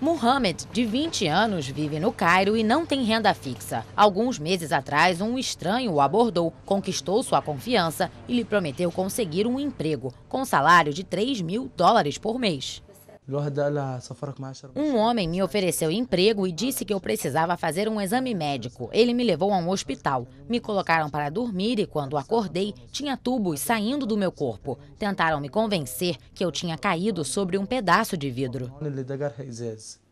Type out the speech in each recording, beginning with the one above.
Mohamed, de 20 anos, vive no Cairo e não tem renda fixa. Alguns meses atrás, um estranho o abordou, conquistou sua confiança e lhe prometeu conseguir um emprego com salário de 3 mil dólares por mês. Um homem me ofereceu emprego e disse que eu precisava fazer um exame médico. Ele me levou a um hospital. Me colocaram para dormir e, quando acordei, tinha tubos saindo do meu corpo. Tentaram me convencer que eu tinha caído sobre um pedaço de vidro. É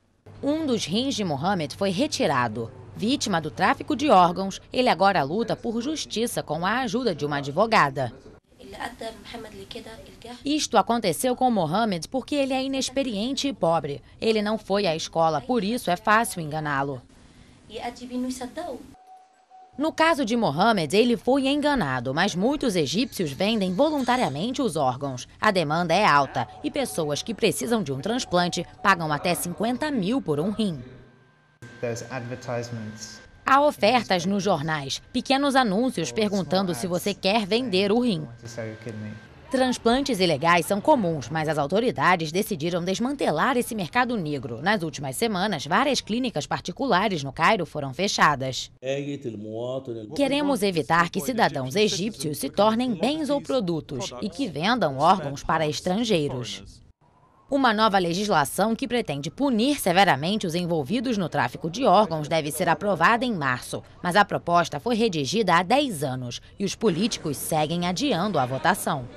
um dos rins de Mohamed foi retirado. Vítima do tráfico de órgãos, ele agora luta por justiça com a ajuda de uma advogada. Isto aconteceu com Mohamed porque ele é inexperiente e pobre. Ele não foi à escola, por isso é fácil enganá-lo. No caso de Mohamed, ele foi enganado, mas muitos egípcios vendem voluntariamente os órgãos. A demanda é alta e pessoas que precisam de um transplante pagam até 50 mil por um rim. Há ofertas nos jornais, pequenos anúncios perguntando se você quer vender o rim. Transplantes ilegais são comuns, mas as autoridades decidiram desmantelar esse mercado negro. Nas últimas semanas, várias clínicas particulares no Cairo foram fechadas. Queremos evitar que cidadãos egípcios se tornem bens ou produtos e que vendam órgãos para estrangeiros. Uma nova legislação que pretende punir severamente os envolvidos no tráfico de órgãos deve ser aprovada em março, mas a proposta foi redigida há 10 anos e os políticos seguem adiando a votação.